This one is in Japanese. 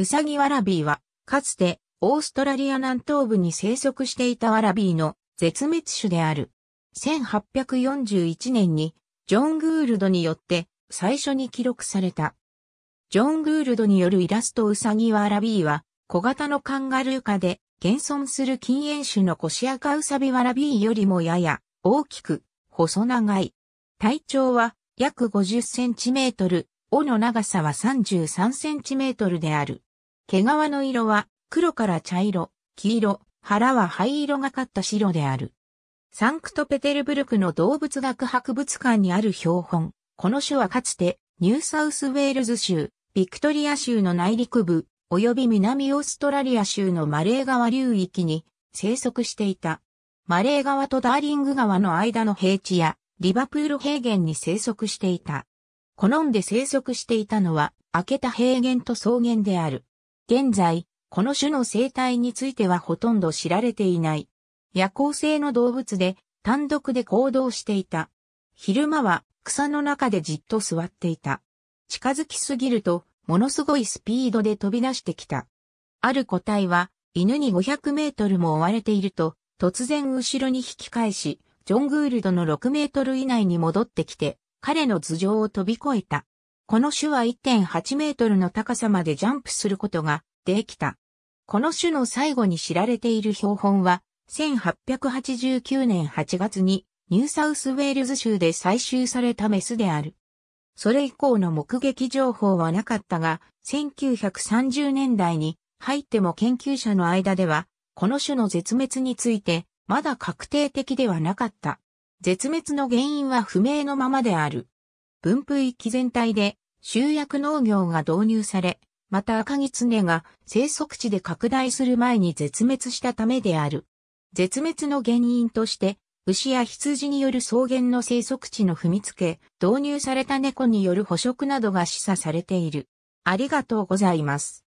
ウサギワラビーは、かつて、オーストラリア南東部に生息していたワラビーの絶滅種である。1841年に、ジョン・グールドによって、最初に記録された。ジョン・グールドによるイラストウサギワラビーは、小型のカンガルー科で、現存する禁煙種のコシアカウサビワラビーよりもやや、大きく、細長い。体長は、約50センチメートル、尾の長さは33センチメートルである。毛皮の色は黒から茶色、黄色、腹は灰色がかった白である。サンクトペテルブルクの動物学博物館にある標本。この種はかつてニューサウスウェールズ州、ビクトリア州の内陸部、及び南オーストラリア州のマレー川流域に生息していた。マレー川とダーリング川の間の平地やリバプール平原に生息していた。好んで生息していたのは、開けた平原と草原である。現在、この種の生態についてはほとんど知られていない。夜行性の動物で、単独で行動していた。昼間は草の中でじっと座っていた。近づきすぎると、ものすごいスピードで飛び出してきた。ある個体は、犬に500メートルも追われていると、突然後ろに引き返し、ジョン・グールドの6メートル以内に戻ってきて、彼の頭上を飛び越えた。この種は1.8メートルの高さまでジャンプすることができた。この種の最後に知られている標本は、1889年8月にニューサウスウェールズ州で採集されたメスである。それ以降の目撃情報はなかったが、1930年代に入っても研究者の間では、この種の絶滅について、まだ確定的ではなかった。絶滅の原因は不明のままである。分布域全体で集約農業が導入され、また赤木常が生息地で拡大する前に絶滅したためである。絶滅の原因として、牛や羊による草原の生息地の踏みつけ、導入された猫による捕食などが示唆されている。ありがとうございます。